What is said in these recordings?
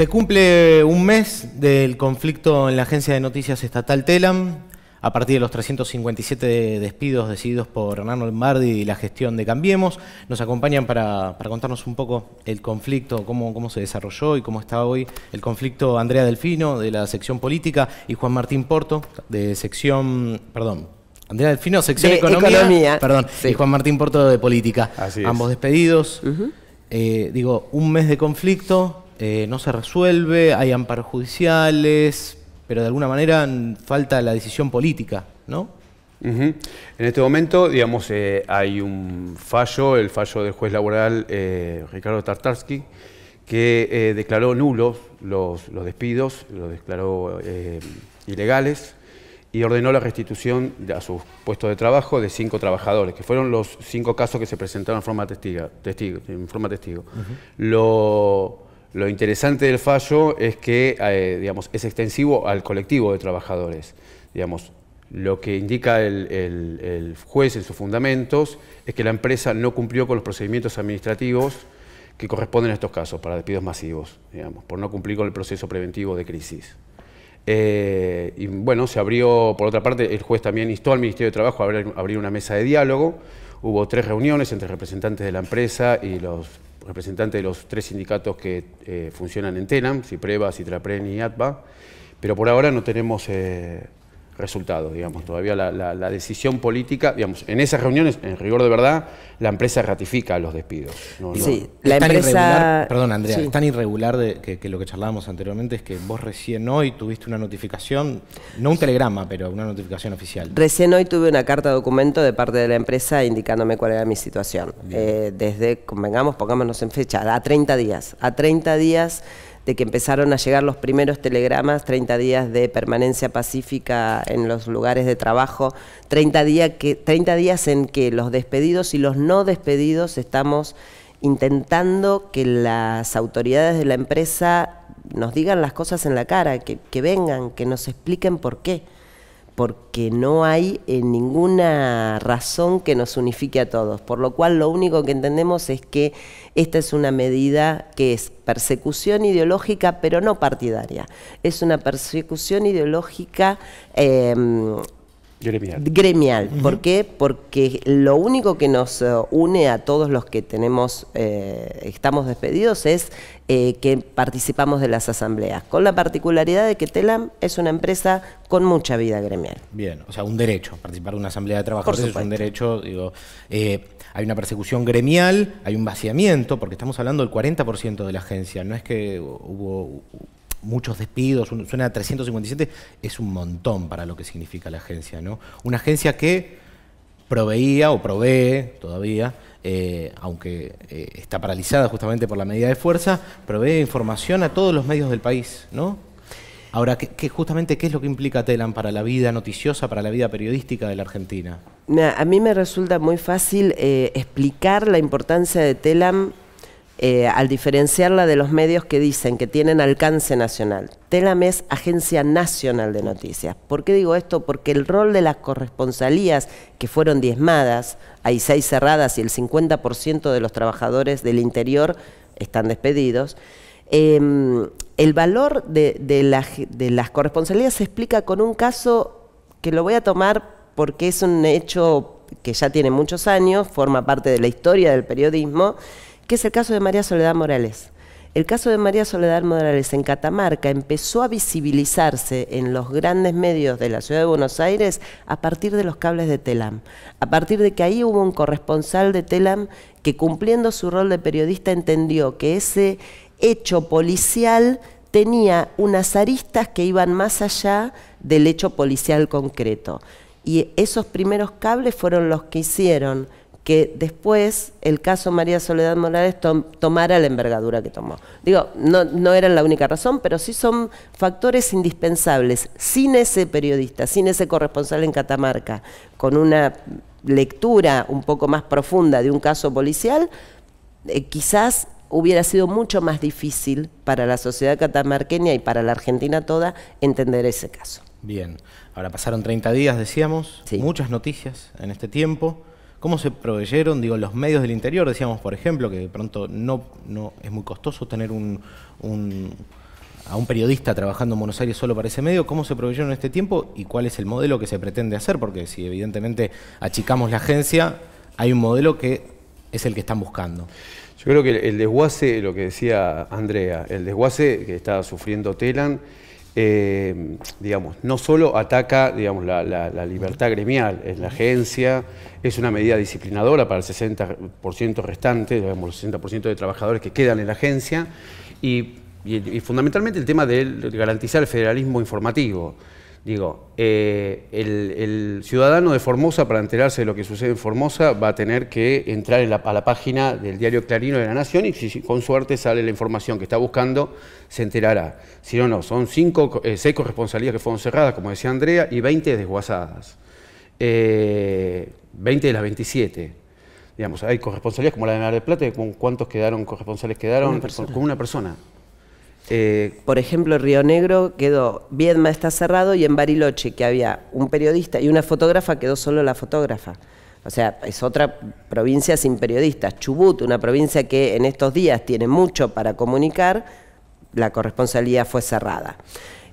Se cumple un mes del conflicto en la agencia de noticias estatal TELAM, a partir de los 357 despidos decididos por Hernán Lombardi y la gestión de Cambiemos. Nos acompañan para, contarnos un poco el conflicto, cómo, cómo, se desarrolló y cómo está hoy el conflicto Andrea Delfino, de la sección política, y Juan Martín Porto, de sección, perdón, Andrea Delfino, sección economía, perdón, y Juan Martín Porto de política. Ambos despedidos. Eh, digo, un mes de conflicto, eh, no se resuelve, hay amparos judiciales, pero de alguna manera falta la decisión política, ¿no? En este momento, digamos, eh, hay un fallo, el fallo del juez laboral eh, Ricardo Tartarsky, que declaró nulos los, los, despidos, los declaró ilegales y ordenó la restitución a sus puestos de trabajo de cinco trabajadores, que fueron los cinco casos que se presentaron en forma testiga, testigo. En forma testigo. Lo lo interesante del fallo es que eh, digamos, es extensivo al colectivo de trabajadores. Digamos, lo que indica el, juez en sus fundamentos es que la empresa no cumplió con los procedimientos administrativos que corresponden a estos casos para despidos masivos, digamos, por no cumplir con el proceso preventivo de crisis. Eh, y bueno, se abrió, por otra parte, el juez también instó al Ministerio de Trabajo a abrir una mesa de diálogo. Hubo tres reuniones entre representantes de la empresa y los representante de los tres sindicatos que eh, funcionan en TENAM, CIPREVA, CITRAPREN y ATBA, pero por ahora no tenemos eh, resultados, digamos. Todavía la, decisión política, digamos, en esas reuniones, en rigor de verdad, la empresa ratifica los despidos. sí, la empresa... perdón, Andrea, es tan irregular de, que, lo que charlábamos anteriormente es que vos recién hoy tuviste una notificación, no un telegrama, pero una notificación oficial. Recién hoy tuve una carta de documento de parte de la empresa indicándome cuál era mi situación. Eh, desde, convengamos, pongámonos en fecha, a 30 días. A 30 días de que empezaron a llegar los primeros telegramas, 30 días de permanencia pacífica en los lugares de trabajo, 30, días en que los despedidos y los no despedidos estamos intentando que las autoridades de la empresa nos digan las cosas en la cara, que vengan, que nos expliquen por qué porque no hay eh, ninguna razón que nos unifique a todos, por lo cual lo único que entendemos es que esta es una medida que es persecución ideológica, pero no partidaria, es una persecución ideológica em, Gremial. Gremial. ¿Por qué? Porque lo único que nos eh, une a todos los que tenemos, eh, estamos despedidos es eh, que participamos de las asambleas, con la particularidad de que TELAM es una empresa con mucha vida gremial. Bien, o sea, un derecho, participar de una asamblea de trabajadores es un derecho, digo, hay una persecución gremial, hay un vaciamiento, porque estamos hablando del 40% de la agencia, no es que hubo muchos despidos, suena a 357, es un montón para lo que significa la agencia, ¿no? Una agencia que proveía o provee todavía, eh, aunque eh, está paralizada justamente por la medida de fuerza, provee información a todos los medios del país, ¿no? Ahora, ¿qué, justamente qué es lo que implica Telam para la vida noticiosa, para la vida periodística de la Argentina? a mí me resulta muy fácil eh, explicar la importancia de Telam eh, al diferenciarla de los medios que dicen que tienen alcance nacional. Telam es agencia nacional de noticias. ¿Por qué digo esto? Porque el rol de las corresponsalías que fueron diezmadas, hay seis cerradas y el 50% de los trabajadores del interior están despedidos, em, el valor de, de las corresponsalías se explica con un caso que lo voy a tomar porque es un hecho que ya tiene muchos años, forma parte de la historia del periodismo, que es el caso de María Soledad Morales. El caso de María Soledad Morales en Catamarca empezó a visibilizarse en los grandes medios de la ciudad de Buenos Aires a partir de los cables de Telam, a partir de que ahí hubo un corresponsal de Telam que cumpliendo su rol de periodista entendió que ese hecho policial tenía unas aristas que iban más allá del hecho policial concreto. Y esos primeros cables fueron los que hicieron que después el caso María Soledad Morales tomara la envergadura que tomó. Digo, no, no era la única razón, pero sí son factores indispensables. Sin ese periodista, sin ese corresponsal en Catamarca, con una lectura un poco más profunda de un caso policial, eh, quizás hubiera sido mucho más difícil para la sociedad catamarqueña y para la Argentina toda entender ese caso. Bien, ahora pasaron 30 días, decíamos, muchas noticias en este tiempo. ¿Cómo se proveyeron, digo, los medios del interior? Decíamos, por ejemplo, que de pronto no, es muy costoso tener a un periodista trabajando en Buenos Aires solo para ese medio. ¿Cómo se proveyeron en este tiempo y cuál es el modelo que se pretende hacer? Porque si evidentemente achicamos la agencia, hay un modelo que es el que están buscando. Yo creo que el desguace, lo que decía Andrea, el desguace que está sufriendo Telan eh, no solo ataca digamos, la, libertad gremial en la agencia, es una medida disciplinadora para el 60% restante, digamos, el 60% de trabajadores que quedan en la agencia, y fundamentalmente el tema de garantizar el federalismo informativo. Digo, eh, el, ciudadano de Formosa, para enterarse de lo que sucede en Formosa, va a tener que entrar a la página del diario Clarino de la Nación y si con suerte sale la información que está buscando, se enterará. Si no, no, son cinco, eh, seis corresponsalías que fueron cerradas, como decía Andrea, y 20 desguazadas. Eh, 20 de las 27. Digamos, hay corresponsalías como la de Mar del Plata, ¿con cuántos quedaron corresponsales quedaron? con una persona. Eh, por ejemplo, Río Negro quedó, Viedma está cerrado y en Bariloche, que había un periodista y una fotógrafa, quedó solo la fotógrafa. O sea, es otra provincia sin periodistas. Chubut, una provincia que en estos días tiene mucho para comunicar, la corresponsalía fue cerrada.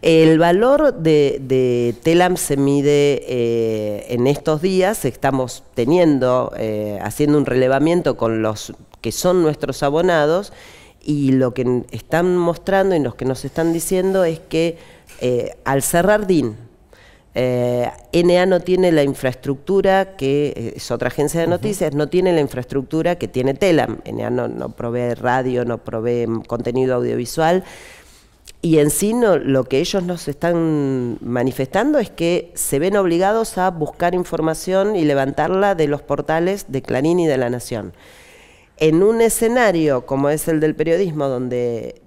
El valor de, de TELAM se mide eh, en estos días, estamos teniendo, eh, haciendo un relevamiento con los que son nuestros abonados y lo que están mostrando y los que nos están diciendo es que eh, al cerrar DIN, eh, NA no tiene la infraestructura, que eh, es otra agencia de noticias, no tiene la infraestructura que tiene TELAM. NA no, provee radio, no provee contenido audiovisual. Y en sí lo que ellos nos están manifestando es que se ven obligados a buscar información y levantarla de los portales de Clarín y de La Nación en un escenario como es el del periodismo, donde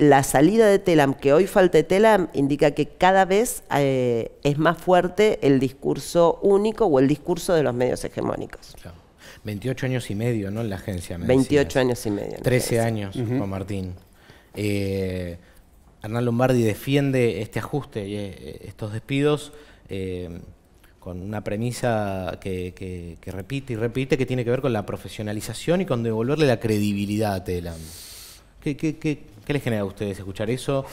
la salida de Telam, que hoy falte Telam, indica que cada vez eh, es más fuerte el discurso único o el discurso de los medios hegemónicos. 28 años y medio, ¿no? En la agencia. 28 años y medio. 13 años, Juan Martín. Eh, Hernán Lombardi defiende este ajuste y eh, estos despidos con una premisa que, repite y repite que tiene que ver con la profesionalización y con devolverle la credibilidad a Telam. ¿Qué, qué, les genera a ustedes escuchar eso?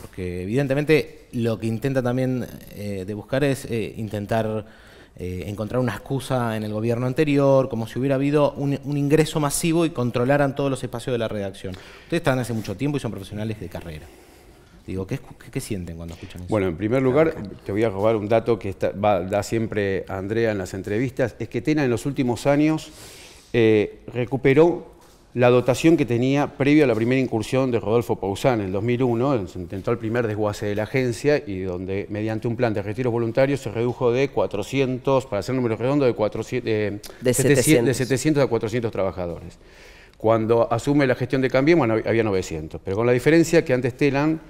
Porque evidentemente lo que intenta también eh, de buscar es eh, intentar eh, encontrar una excusa en el gobierno anterior, como si hubiera habido un, un, ingreso masivo y controlaran todos los espacios de la redacción. Ustedes están hace mucho tiempo y son profesionales de carrera. Digo, ¿qué, sienten cuando escuchan eso? Bueno, en primer lugar, te voy a robar un dato que da siempre Andrea en las entrevistas, es que Tena en los últimos años eh, recuperó la dotación que tenía previo a la primera incursión de Rodolfo Pausán en el 2001, se intentó el primer desguace de la agencia y donde mediante un plan de retiros voluntarios se redujo de 400, para hacer números redondos, de, 700. a 400 trabajadores. Cuando asume la gestión de Cambiemos había 900, pero con la diferencia que antes Telan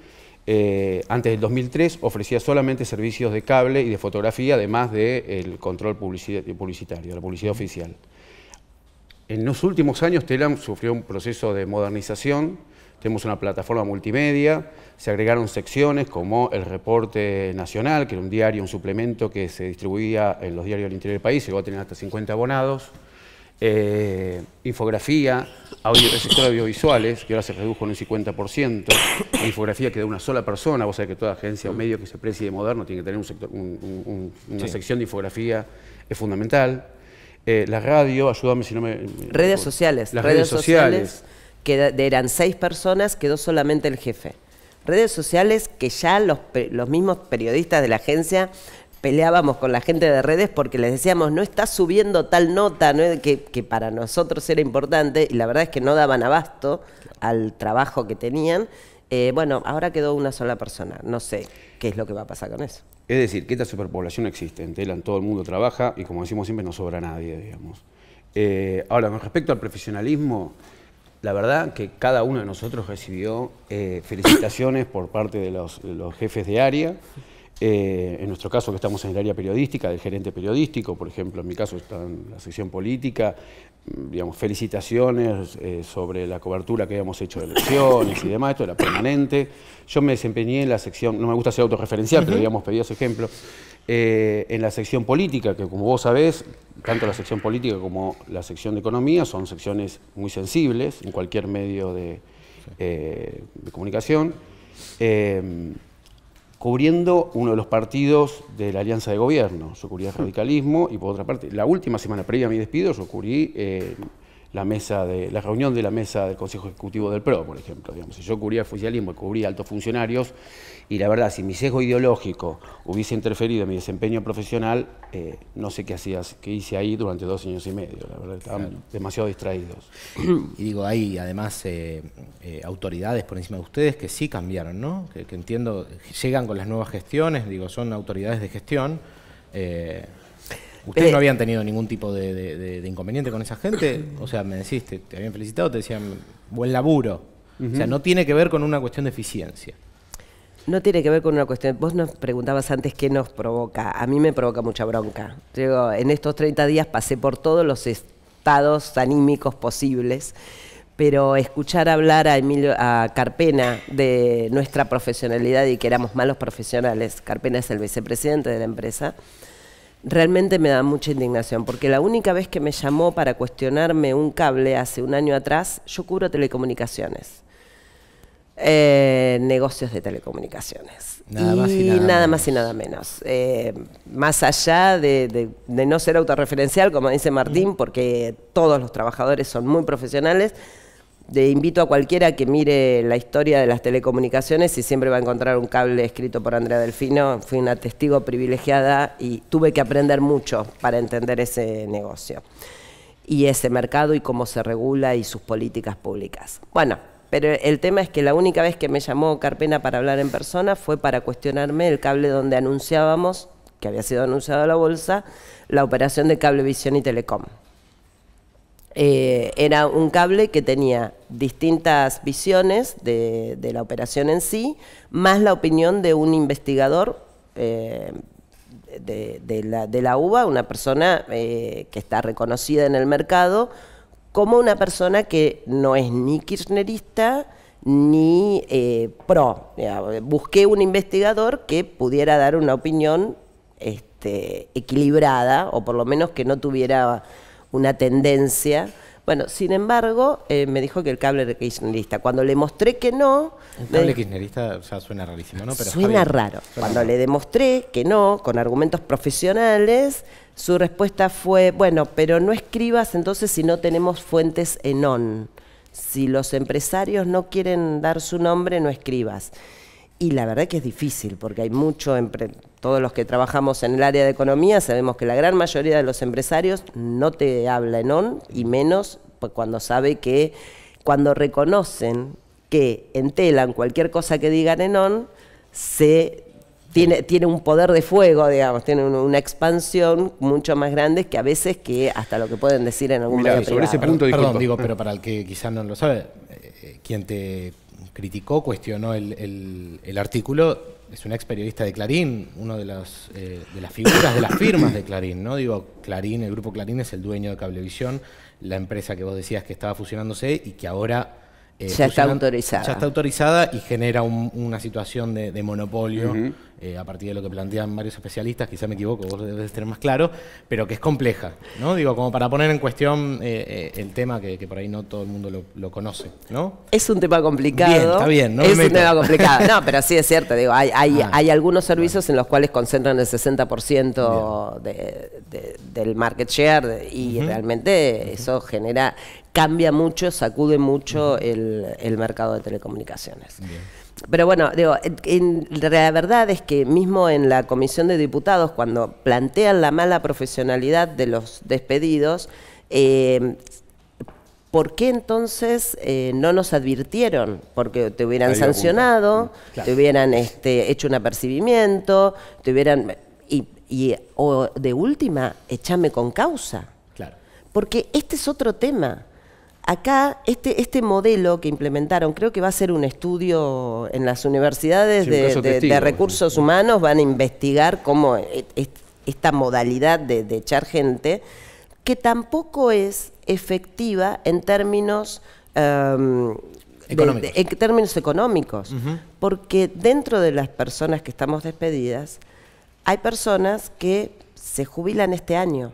eh, antes del 2003 ofrecía solamente servicios de cable y de fotografía, además del control publicitario, publicitario, la publicidad oficial. En los últimos años, Telam sufrió un proceso de modernización. Tenemos una plataforma multimedia, se agregaron secciones como el Reporte Nacional, que era un diario, un suplemento que se distribuía en los diarios del interior del país, llegó a tener hasta 50 abonados. Eh, infografía, audio, el sector audiovisuales, que ahora se redujo en un 50%, infografía que de una sola persona, vos sabés que toda agencia o medio que se precie de moderno tiene que tener un sector, una sección de infografía, es fundamental. Eh, la radio, ayúdame si no me... Redes sociales. Las redes, sociales. que eran seis personas, quedó solamente el jefe. Redes sociales que ya los, los mismos periodistas de la agencia peleábamos con la gente de redes porque les decíamos, no está subiendo tal nota, que, para nosotros era importante, y la verdad es que no daban abasto al trabajo que tenían. Eh, bueno, ahora quedó una sola persona, no sé qué es lo que va a pasar con eso. Es decir, que esta superpoblación existe, en Telan todo el mundo trabaja y como decimos siempre no sobra nadie, digamos. Eh, ahora, con respecto al profesionalismo, la verdad que cada uno de nosotros recibió eh, felicitaciones por parte de los jefes de área. Eh, en nuestro caso que estamos en el área periodística, del gerente periodístico, por ejemplo, en mi caso está en la sección política, mm, digamos, felicitaciones eh, sobre la cobertura que habíamos hecho de elecciones y demás, esto era permanente. Yo me desempeñé en la sección, no me gusta ser autorreferencial, pero habíamos pedido ese ejemplo, eh, en la sección política, que como vos sabés, tanto la sección política como la sección de economía son secciones muy sensibles en cualquier medio de, de comunicación. Em, cubriendo uno de los partidos de la alianza de gobierno. Yo cubrí el hmm. radicalismo y por otra parte, la última semana previa a mi despido, yo cubrí eh, la mesa de la reunión de la mesa del Consejo Ejecutivo del PRO, por ejemplo. Digamos. yo cubría oficialismo y cubría altos funcionarios y la verdad, si mi sesgo ideológico hubiese interferido en mi desempeño profesional, eh, no sé qué, hacías, qué hice ahí durante dos años y medio. La verdad, estaban demasiado distraídos. Y digo, hay además eh, eh, autoridades por encima de ustedes que sí cambiaron, ¿no? Que, entiendo, llegan con las nuevas gestiones, digo, son autoridades de gestión. ¿Ustedes no habían tenido ningún tipo de, inconveniente con esa gente? O sea, me decís, te, habían felicitado, te decían, buen laburo. O sea, no tiene que ver con una cuestión de eficiencia. No tiene que ver con una cuestión. Vos nos preguntabas antes qué nos provoca. A mí me provoca mucha bronca. Digo, en estos 30 días pasé por todos los estados anímicos posibles, pero escuchar hablar a, Emilio, a Carpena de nuestra profesionalidad y que éramos malos profesionales, Carpena es el vicepresidente de la empresa, realmente me da mucha indignación, porque la única vez que me llamó para cuestionarme un cable hace un año atrás, yo cubro telecomunicaciones. Eh, negocios de telecomunicaciones. Nada y más y nada, más. y nada menos. Eh, más allá de, no ser autorreferencial, como dice Martín, porque todos los trabajadores son muy profesionales, le invito a cualquiera que mire la historia de las telecomunicaciones y siempre va a encontrar un cable escrito por Andrea Delfino. Fui una testigo privilegiada y tuve que aprender mucho para entender ese negocio y ese mercado y cómo se regula y sus políticas públicas. Bueno, pero el tema es que la única vez que me llamó Carpena para hablar en persona fue para cuestionarme el cable donde anunciábamos, que había sido anunciado a la bolsa, la operación de Cablevisión y Telecom. Eh, era un cable que tenía distintas visiones de, la operación en sí, más la opinión de un investigador eh, de, la, de, UBA, una persona eh, que está reconocida en el mercado, como una persona que no es ni kirchnerista ni eh, pro. Busqué un investigador que pudiera dar una opinión este, equilibrada o por lo menos que no tuviera una tendencia bueno, sin embargo, eh, me dijo que el cable de kirchnerista. Cuando le mostré que no... El cable kirchnerista suena rarísimo, ¿no? suena raro. Cuando le demostré que no, con argumentos profesionales, su respuesta fue, bueno, pero no escribas entonces si no tenemos fuentes en ON. Si los empresarios no quieren dar su nombre, no escribas. Y la verdad que es difícil, porque hay mucho todos los que trabajamos en el área de economía sabemos que la gran mayoría de los empresarios no te habla en on y menos pues cuando sabe que, cuando reconocen que entelan cualquier cosa que digan en on, se tiene, tiene un poder de fuego, digamos, tiene una expansión mucho más grande que a veces que hasta lo que pueden decir en algún medio sobre ese punto, Perdón, digo, pero para el que quizás no lo sabe, eh, eh, quien te criticó, cuestionó el, el, el artículo, es un ex periodista de Clarín, uno de, eh, de las figuras de las firmas de Clarín, ¿no? Digo, Clarín, el grupo Clarín es el dueño de Cablevisión, la empresa que vos decías que estaba fusionándose y que ahora eh, ya está autorizada. Ya está autorizada y genera una situación de, monopolio, eh, a partir de lo que plantean varios especialistas, quizá me equivoco, vos debes tener más claro, pero que es compleja, ¿no? Digo, como para poner en cuestión eh, el tema que, por ahí no todo el mundo lo, conoce, ¿no? Es un tema complicado. Bien, está bien, ¿no? Es un tema complicado. No, pero sí es cierto, digo, ah. hay, algunos servicios en los cuales concentran el 60% del market share y realmente eso genera cambia mucho, sacude mucho el, mercado de telecomunicaciones. Pero bueno, digo, en, la verdad es que mismo en la Comisión de Diputados, cuando plantean la mala profesionalidad de los despedidos, eh, ¿por qué entonces eh, no nos advirtieron? Porque te hubieran sancionado, te hubieran este, hecho un apercibimiento, te hubieran... Y, de última, échame con causa. Claro. Porque este es otro tema. Acá, este, este modelo que implementaron, creo que va a ser un estudio en las universidades de, recursos humanos, van a investigar cómo esta modalidad de, echar gente, que tampoco es efectiva en términos... Em, en términos económicos, porque dentro de las personas que estamos despedidas, hay personas que se jubilan este año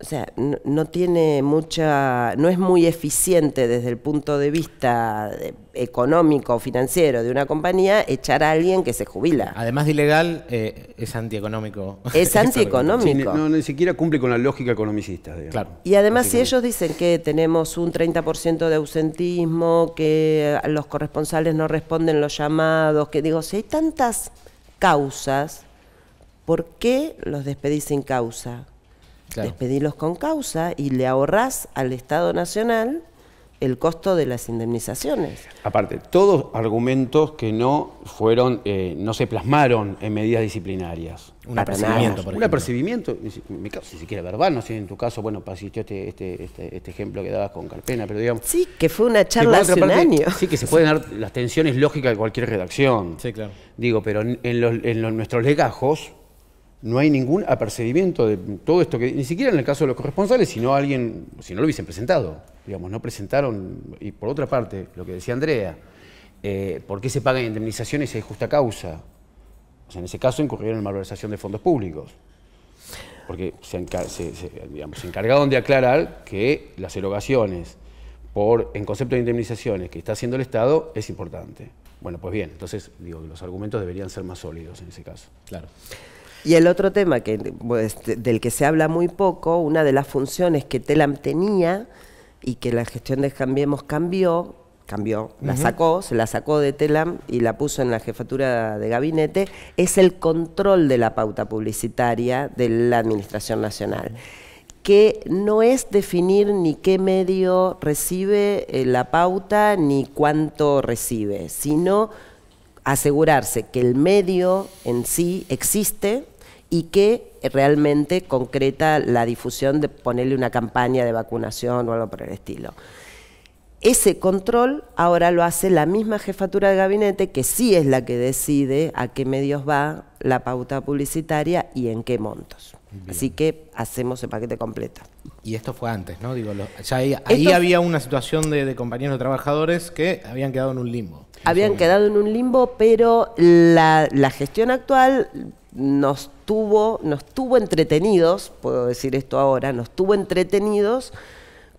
o sea, no, tiene mucha, no es muy eficiente desde el punto de vista económico o financiero de una compañía echar a alguien que se jubila. Además de ilegal, eh, es antieconómico. Es antieconómico. ni siquiera cumple con la lógica economicista. Y además, si ellos dicen que tenemos un 30% de ausentismo, que los corresponsales no responden los llamados, que digo, si hay tantas causas, ¿por qué los despedís sin causa? despedirlos con causa y le ahorrás al Estado Nacional el costo de las indemnizaciones. Aparte, todos argumentos que no fueron, eh, no se plasmaron en medidas disciplinarias. Un apercibimiento, por ejemplo. Un apercibimiento, ni siquiera verbal, no sé, en tu caso, bueno, asistió este, este, este, este, ejemplo que dabas con Carpena, pero digamos... Sí, que fue una charla hace un año. Sí, que se pueden dar las tensiones lógicas de cualquier redacción. Sí, claro. Digo, pero en, nuestros legajos no hay ningún apercibimiento de todo esto, que ni siquiera en el caso de los corresponsales, sino alguien, si no lo hubiesen presentado, digamos, no presentaron, y por otra parte, lo que decía Andrea, eh, ¿por qué se pagan indemnizaciones si hay justa causa? O sea, en ese caso incurrieron en malversación de fondos públicos, porque se, encargaron de aclarar que las erogaciones por, en concepto de indemnizaciones que está haciendo el Estado es importante. Bueno, pues bien, entonces digo que los argumentos deberían ser más sólidos en ese caso. Claro. Y el otro tema que, pues, del que se habla muy poco, una de las funciones que Telam tenía y que la gestión de Cambiemos cambió, cambió, la sacó, se la sacó de Telam y la puso en la jefatura de gabinete, es el control de la pauta publicitaria de la Administración Nacional. que no es definir ni qué medio recibe eh, la pauta ni cuánto recibe, sino asegurarse que el medio en sí existe y que realmente concreta la difusión de ponerle una campaña de vacunación o algo por el estilo. Ese control ahora lo hace la misma jefatura de gabinete, que sí es la que decide a qué medios va la pauta publicitaria y en qué montos. Así que hacemos el paquete completo. Y esto fue antes, ¿no? Digo, ahí, había una situación de, de, compañeros trabajadores que habían quedado en un limbo. Habían quedado en un limbo, pero la gestión actual nos tuvo, nos tuvo entretenidos, puedo decir esto ahora, nos tuvo entretenidos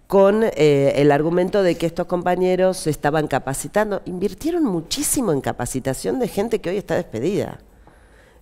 con eh, el argumento de que estos compañeros se estaban capacitando. Invirtieron muchísimo en capacitación de gente que hoy está despedida.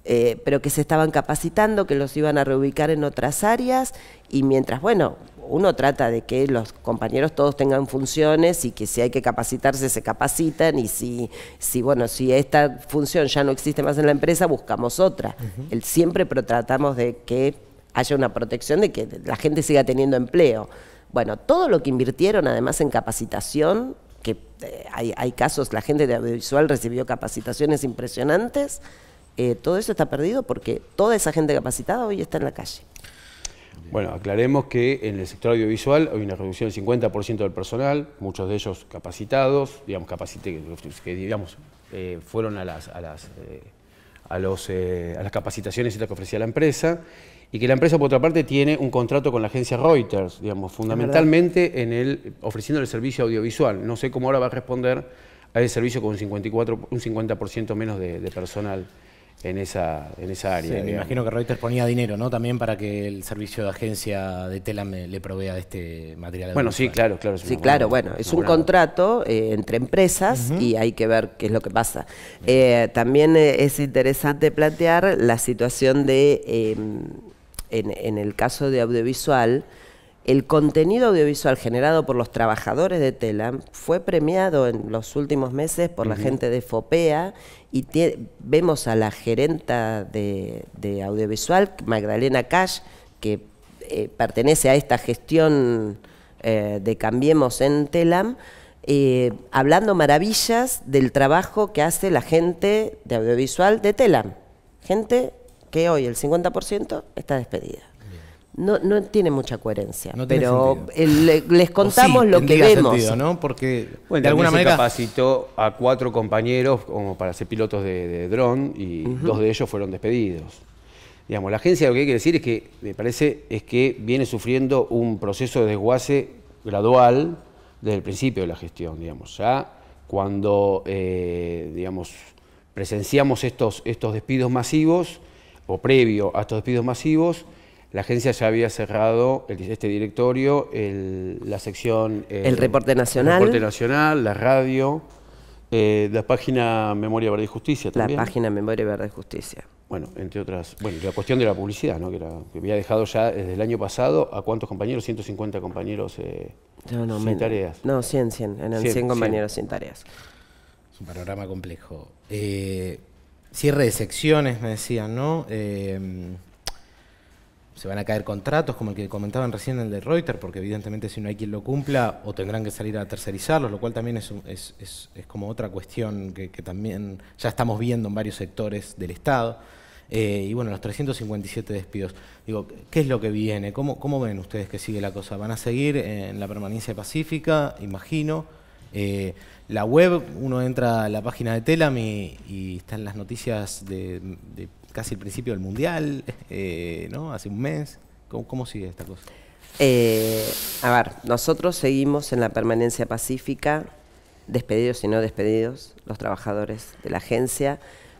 Eh, pero que se estaban capacitando, que los iban a reubicar en otras áreas y mientras, bueno, uno trata de que los compañeros todos tengan funciones y que si hay que capacitarse, se capacitan y si, si bueno, si esta función ya no existe más en la empresa, buscamos otra. El, siempre pero tratamos de que haya una protección de que la gente siga teniendo empleo. Bueno, todo lo que invirtieron además en capacitación, que eh, hay, hay casos, la gente de audiovisual recibió capacitaciones impresionantes, eh, todo eso está perdido porque toda esa gente capacitada hoy está en la calle. Bueno, aclaremos que en el sector audiovisual hay una reducción del 50% del personal, muchos de ellos capacitados, digamos, capacitados que digamos, eh, fueron a las, a las, eh, a, a las capacitaciones que ofrecía la empresa, y que la empresa, por otra parte, tiene un contrato con la agencia Reuters, digamos, fundamentalmente en el, ofreciendo el servicio audiovisual. No sé cómo ahora va a responder a ese servicio con un, 54, un 50% menos de personal en esa, en esa área. me imagino que Reuters ponía dinero, ¿no? También para que el servicio de agencia de Telam eh, le provea de este material. Bueno, sí, claro, claro. Sí, claro, bueno, es un contrato eh, entre empresas y hay que ver qué es lo que pasa. Eh, también es interesante plantear la situación de, em, en, el caso de audiovisual, el contenido audiovisual generado por los trabajadores de Telam fue premiado en los últimos meses por la gente de FOPEA y vemos a la gerenta de, audiovisual, Magdalena Cash, que eh, pertenece a esta gestión eh, de Cambiemos en Telam, eh, hablando maravillas del trabajo que hace la gente de audiovisual de Telam. Gente que hoy el 50% está despedida. No, no tiene mucha coherencia, pero les contamos lo que vemos. ¿no? Porque bueno, de alguna se capacitó a cuatro compañeros como para ser pilotos de, dron y dos de ellos fueron despedidos. Digamos, la agencia lo que hay que decir es que me parece es que viene sufriendo un proceso de desguace gradual desde el principio de la gestión, digamos, ya cuando eh, digamos presenciamos estos estos despidos masivos o previo a estos despidos masivos la agencia ya había cerrado este directorio, la sección... Eh, el, reporte nacional. El reporte nacional, la radio, eh, la página Memoria, Verde y Justicia también. La página Memoria, Verde y Justicia. Bueno, entre otras... Bueno, la cuestión de la publicidad, ¿no? Que, había dejado ya desde el año pasado a cuántos compañeros, 150 compañeros eh, sin tareas. No, 100, 100. Eran 100, compañeros sin tareas. Es un panorama complejo. cierre de secciones, me decían, ¿no? se van a caer contratos como el que comentaban recién el de Reuters, porque evidentemente si no hay quien lo cumpla o tendrán que salir a tercerizarlos, lo cual también es, es, es, es como otra cuestión que, también ya estamos viendo en varios sectores del Estado. Eh, y bueno, los 357 despidos. Digo, ¿qué es lo que viene? ¿Cómo, ven ustedes que sigue la cosa? ¿Van a seguir en la permanencia pacífica? Imagino. Eh, la web, uno entra a la página de Telam y, están las noticias de casi el principio del Mundial, eh, ¿no? Hace un mes. ¿Cómo, sigue esta cosa? Eh, a ver, nosotros seguimos en la permanencia pacífica, despedidos y no despedidos, los trabajadores de la agencia.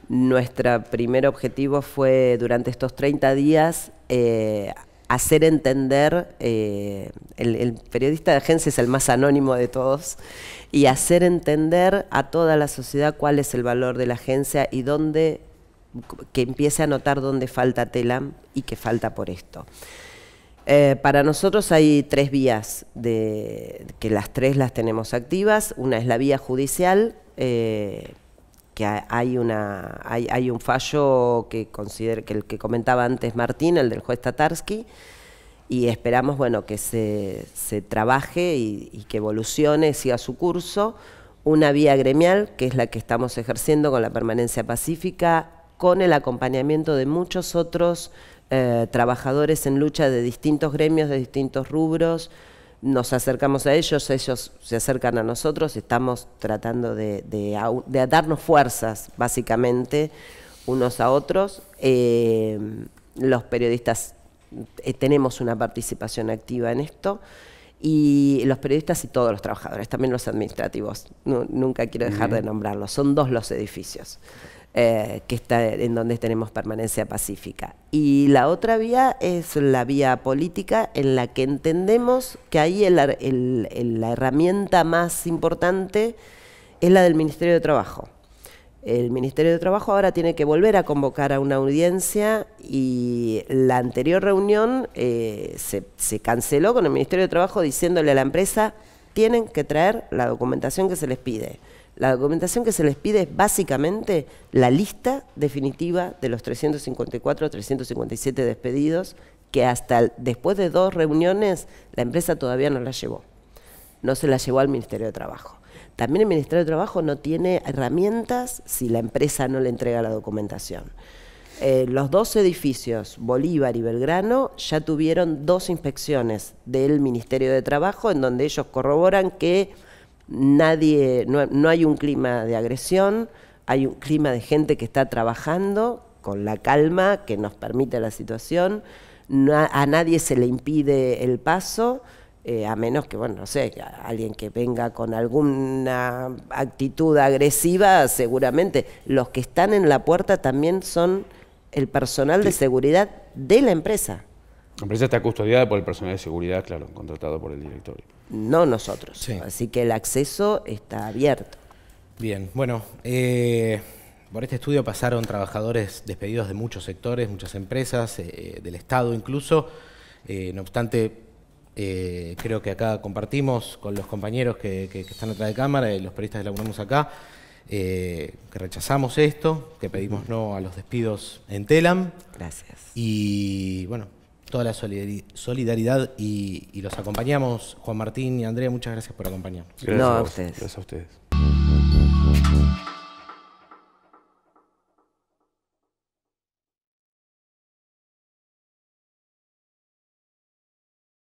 Nuestro primer objetivo fue durante estos 30 días eh, hacer entender, el, periodista de agencia es el más anónimo de todos, y hacer entender a toda la sociedad cuál es el valor de la agencia y dónde que empiece a notar dónde falta tela y que falta por esto. Eh, para nosotros hay tres vías, de, que las tres las tenemos activas. Una es la vía judicial, eh, que hay, una, hay, un fallo que, que el que comentaba antes Martín, el del juez Tatarsky, y esperamos bueno, que se, trabaje y, que evolucione, siga su curso. Una vía gremial, que es la que estamos ejerciendo con la permanencia pacífica, con el acompañamiento de muchos otros eh, trabajadores en lucha de distintos gremios, de distintos rubros. Nos acercamos a ellos, ellos se acercan a nosotros, estamos tratando de, de, darnos fuerzas, básicamente, unos a otros. Eh, los periodistas eh, tenemos una participación activa en esto y los periodistas y todos los trabajadores, también los administrativos, nunca quiero dejar de nombrarlos, son dos los edificios. Eh, que está en donde tenemos permanencia pacífica. Y la otra vía es la vía política en la que entendemos que ahí la herramienta más importante es la del Ministerio de Trabajo. El Ministerio de Trabajo ahora tiene que volver a convocar a una audiencia y la anterior reunión eh, se, se canceló con el Ministerio de Trabajo diciéndole a la empresa tienen que traer la documentación que se les pide. La documentación que se les pide es básicamente la lista definitiva de los 354 o 357 despedidos que hasta después de dos reuniones la empresa todavía no la llevó. No se la llevó al Ministerio de Trabajo. También el Ministerio de Trabajo no tiene herramientas si la empresa no le entrega la documentación. Eh, los dos edificios, Bolívar y Belgrano, ya tuvieron dos inspecciones del Ministerio de Trabajo en donde ellos corroboran que nadie, no, hay un clima de agresión, hay un clima de gente que está trabajando con la calma que nos permite la situación, a nadie se le impide el paso, eh, a menos que, bueno, no sé, alguien que venga con alguna actitud agresiva, seguramente los que están en la puerta también son el personal de seguridad de la empresa. La empresa está custodiada por el personal de seguridad, claro, contratado por el directorio. No nosotros. Así que el acceso está abierto. Bien, bueno, eh, por este estudio pasaron trabajadores despedidos de muchos sectores, muchas empresas, eh, del Estado incluso. Eh, no obstante, creo que acá compartimos con los compañeros que, están atrás de cámara, y los periodistas que laburamos acá, que rechazamos esto, que pedimos no a los despidos en Telam. Gracias. Y bueno, toda la solidaridad y, los acompañamos. Juan Martín y Andrea, muchas gracias por acompañarnos. Gracias a ustedes.